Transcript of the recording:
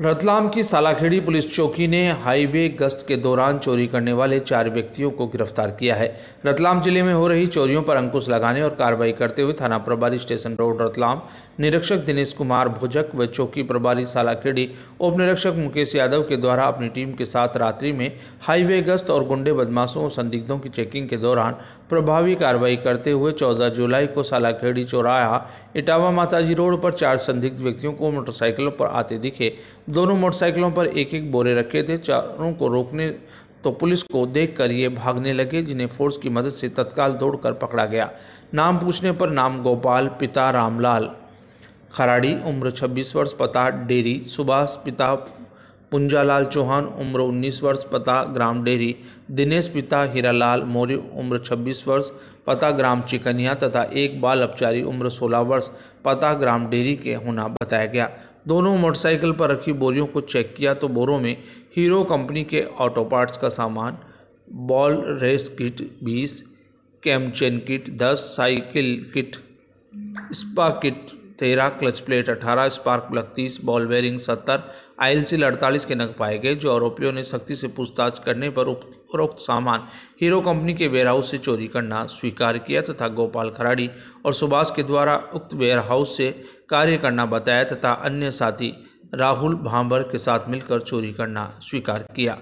रतलाम की सालाखेड़ी पुलिस चौकी ने हाईवे गश्त के दौरान चोरी करने वाले चार व्यक्तियों को गिरफ्तार किया है रतलाम जिले में हो रही चोरियों पर अंकुश लगाने और कार्रवाई करते हुए थाना प्रभारी स्टेशन रोड रतलाम निरीक्षक दिनेश कुमार भोजक व चौकी प्रभारी सालाखेड़ी उप निरीक्षक मुकेश यादव के द्वारा अपनी टीम के साथ रात्रि में हाईवे गश्त और गुंडे बदमाशों और संदिग्धों की चेकिंग के दौरान प्रभावी कार्रवाई करते हुए चौदह जुलाई को सालाखेड़ी चौराया इटावा माताजी रोड पर चार संदिग्ध व्यक्तियों को मोटरसाइकिलों पर आते दिखे दोनों मोटरसाइकिलों पर एक एक बोरे रखे थे चारों को रोकने तो पुलिस को देख कर ये भागने लगे जिन्हें फोर्स की मदद से तत्काल दौड़कर पकड़ा गया नाम पूछने पर नाम गोपाल पिता रामलाल खराड़ी उम्र 26 वर्ष पता डेरी सुभाष पिता पुंजालाल चौहान उम्र 19 वर्ष पता ग्राम डेहरी दिनेश पिता हीरालाल मौर्य उम्र 26 वर्ष पता ग्राम चिकनिया तथा एक बाल अपचारी उम्र 16 वर्ष पता ग्राम डेहरी के होना बताया गया दोनों मोटरसाइकिल पर रखी बोरियों को चेक किया तो बोरों में हीरो कंपनी के ऑटो पार्ट्स का सामान बॉल रेस किट बीस कैमचेन किट दस साइकिल किट स्पा किट तेरह क्लच प्लेट अठारह स्पार्क प्लग तीस बॉल बेरिंग सत्तर आइल सील अड़तालीस के नग पाए गए जो आरोपियों ने सख्ती से पूछताछ करने पर उपरोक्त सामान हीरो कंपनी के वेयरहाउस से चोरी करना स्वीकार किया तथा गोपाल खराड़ी और सुभाष के द्वारा उक्त वेयरहाउस से कार्य करना बताया तथा अन्य साथी राहुल भांबर के साथ मिलकर चोरी करना स्वीकार किया